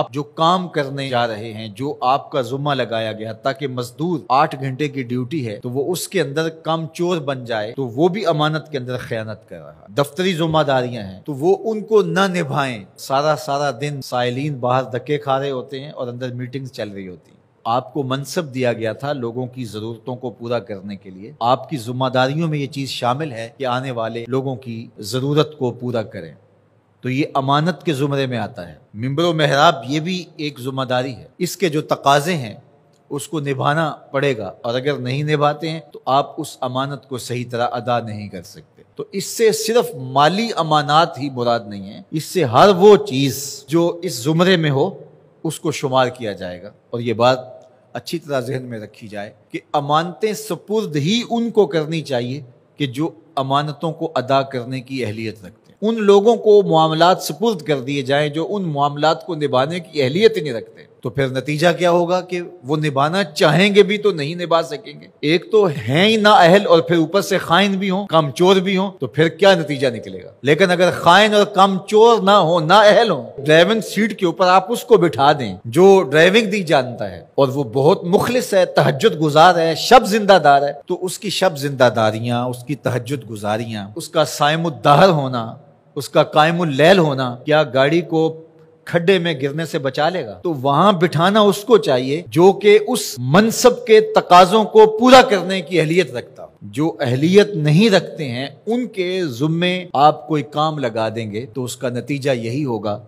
आप जो काम करने जा रहे हैं जो आपका जुम्मा लगाया गया ताकि मजदूर आठ घंटे की ड्यूटी है तो वो उसके अंदर काम चोर बन जाए तो वो भी अमानत के अंदर खयानत कर रहा है दफ्तरी जुम्मेदारियां हैं तो वो उनको न निभाएं सारा सारा दिन साइलिन बाहर धक्के खा रहे होते हैं और अंदर मीटिंग चल रही होती है आपको मनसब दिया गया था लोगों की जरूरतों को पूरा करने के लिए आपकी जुम्मेदारियों में ये चीज शामिल है कि आने वाले लोगों की जरूरत को पूरा करें तो ये अमानत के ज़ुमरे में आता है मम्बर महराब ये भी एक ज़िम्मेदारी है इसके जो तकाजे हैं उसको निभाना पड़ेगा और अगर नहीं निभाते हैं तो आप उस अमानत को सही तरह अदा नहीं कर सकते तो इससे सिर्फ माली अमानात ही मुराद नहीं है इससे हर वो चीज़ जो इस ज़ुमरे में हो उसको शुमार किया जाएगा और ये बात अच्छी तरह जहन में रखी जाए कि अमानतें सपुर्द ही उनको करनी चाहिए कि जो अमानतों को अदा करने की अहलियत रखते उन लोगों को मामला सपुर्द कर दिए जाएँ जो उन मामला को निभाने की अहलियत ही नहीं रखते तो फिर नतीजा क्या होगा कि वो निभाना चाहेंगे भी तो नहीं निभा सकेंगे एक तो हैं ही ना अहल और फिर ऊपर से खाइन भी हों कमचोर भी हो तो फिर क्या नतीजा निकलेगा लेकिन अगर खाइन और कमचोर ना हो ना अहल हो ड्राइविंग सीट के ऊपर आप उसको बिठा दें जो ड्राइविंग दी जानता है और वो बहुत मुखलिस है तहजद गुजार है शब जिंदादार है तो उसकी शब जिंदादारियां उसकी तहजद गुजारियां उसका सायमुद्दाहर होना उसका कायम लैल होना क्या गाड़ी को खड्डे में गिरने से बचा लेगा तो वहां बिठाना उसको चाहिए जो कि उस मनसब के तकाजों को पूरा करने की अहलियत रखता हो जो अहलियत नहीं रखते हैं उनके जुम्मे आप कोई काम लगा देंगे तो उसका नतीजा यही होगा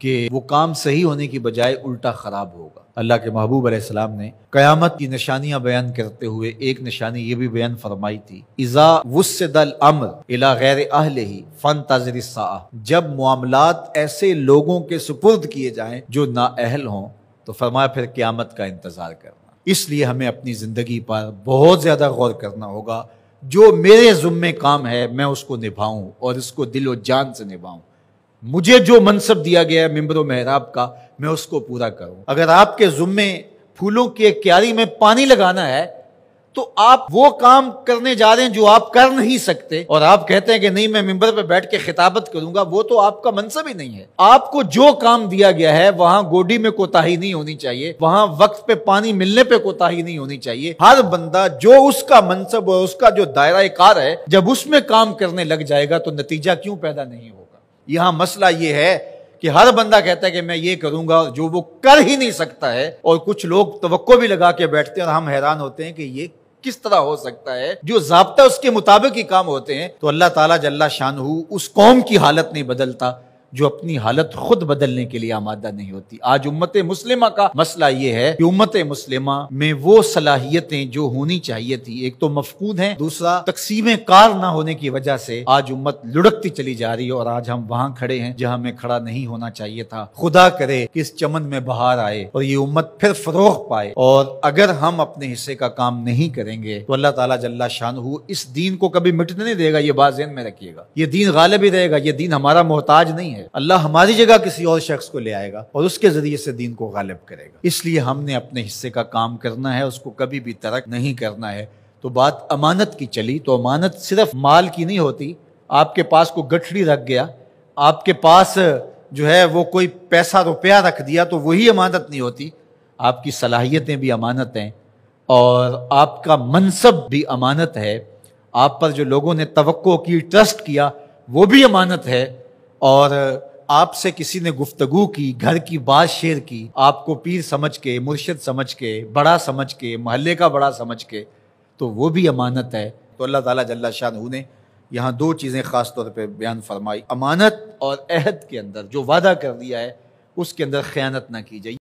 कि वो काम सही होने की बजाय उल्टा ख़राब होगा अल्लाह के महबूब अलैहिस्सलाम ने क़यामत की निशानियां बयान करते हुए एक निशानी ये भी बयान फरमाई थी इज़ा वुसदल अमर इला गैर अहल ही फ़न सा जब मामलात ऐसे लोगों के सुपुर्द किए जाए जो नाअहल हों तो फरमाया फिर क़्यामत का इंतज़ार करना इसलिए हमें अपनी ज़िंदगी पर बहुत ज़्यादा गौर करना होगा जो मेरे ज़ुम्मे काम है मैं उसको निभाऊँ और इसको दिलो जान से निभाऊँ मुझे जो मनसब दिया गया है मेम्बर मेहराब का मैं उसको पूरा करूं अगर आपके जुम्मे फूलों की एक क्यारी में पानी लगाना है तो आप वो काम करने जा रहे हैं जो आप कर नहीं सकते और आप कहते हैं कि नहीं मैं मेंबर पर बैठ के खिताबत करूंगा वो तो आपका मनसब ही नहीं है आपको जो काम दिया गया है वहां गोडी में कोताही नहीं होनी चाहिए वहां वक्त पे पानी मिलने पे कोताही नहीं होनी चाहिए हर बंदा जो उसका मनसब और उसका जो दायरा कार है जब उसमें काम करने लग जाएगा तो नतीजा क्यों पैदा नहीं होगा यहां मसला ये है कि हर बंदा कहता है कि मैं ये करूंगा जो वो कर ही नहीं सकता है और कुछ लोग तो भी लगा के बैठते हैं और हम हैरान होते हैं कि ये किस तरह हो सकता है जो जबता उसके मुताबिक ही काम होते हैं तो अल्लाह ताला जल्ला शान उस कौम की हालत नहीं बदलता जो अपनी हालत खुद बदलने के लिए आमादा नहीं होती आज उम्मत मुस्लिमा का मसला ये है कि उम्मत मुस्लिमा में वो सलाहियतें जो होनी चाहिए थी एक तो मफकूद है दूसरा तकसीम कार ना होने की वजह से आज उम्मत लुढ़कती चली जा रही है और आज हम वहाँ खड़े हैं जहाँ हमें खड़ा नहीं होना चाहिए था खुदा करे कि इस चमन में बहार आए और ये उम्मत फिर फरोग पाए और अगर हम अपने हिस्से का काम नहीं करेंगे तो अल्लाह ताला जल्ला शान हु इस दीन को कभी मिटने नहीं देगा ये बात में रखिएगा ये दीन गालिब ही रहेगा ये दीन हमारा मोहताज नहीं है है अल्लाह हमारी जगह किसी और शख्स को ले आएगा और उसके जरिए से दीन को गालिब करेगा इसलिए हमने अपने हिस्से का काम करना है उसको कभी भी तरक नहीं करना है तो बात अमानत की चली तो अमानत सिर्फ माल की नहीं होती आपके पास को गठड़ी रख गया आपके पास जो है वो कोई पैसा रुपया रख दिया तो वही अमानत नहीं होती आपकी सलाहियतें भी अमानत हैं और आपका मनसब भी अमानत है आप पर जो लोगों ने तो की ट्रस्ट किया वो भी अमानत है और आपसे किसी ने गुफ्तगु की घर की बात शेयर की आपको पीर समझ के मुर्शद समझ के बड़ा समझ के महल्ले का बड़ा समझ के तो वो भी अमानत है तो अल्लाह ताला जल्ला शाह ने यहाँ दो चीज़ें ख़ास तौर पे बयान फरमाई अमानत और अहद के अंदर जो वादा कर दिया है उसके अंदर ख़यानत ना की जाए